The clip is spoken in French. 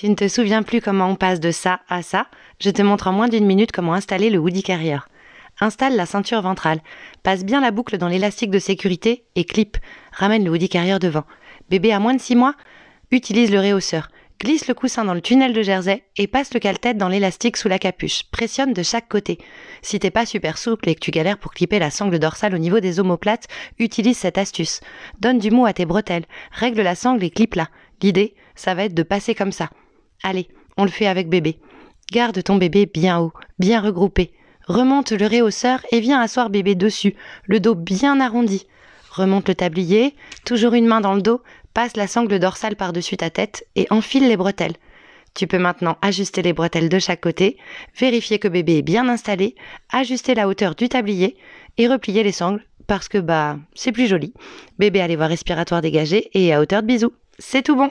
Tu ne te souviens plus comment on passe de ça à ça Je te montre en moins d'une minute comment installer le Woody Carrier. Installe la ceinture ventrale, passe bien la boucle dans l'élastique de sécurité et clip. Ramène le Woody Carrier devant. Bébé à moins de 6 mois Utilise le réhausseur. Glisse le coussin dans le tunnel de jersey et passe le tête dans l'élastique sous la capuche. Pressionne de chaque côté. Si t'es pas super souple et que tu galères pour clipper la sangle dorsale au niveau des omoplates, utilise cette astuce. Donne du mou à tes bretelles, règle la sangle et clip-la. L'idée, ça va être de passer comme ça. Allez, on le fait avec bébé. Garde ton bébé bien haut, bien regroupé. Remonte le réhausseur et viens asseoir bébé dessus, le dos bien arrondi. Remonte le tablier, toujours une main dans le dos, passe la sangle dorsale par-dessus ta tête et enfile les bretelles. Tu peux maintenant ajuster les bretelles de chaque côté, vérifier que bébé est bien installé, ajuster la hauteur du tablier et replier les sangles parce que bah c'est plus joli. Bébé a les voies respiratoires dégagées et à hauteur de bisous. C'est tout bon.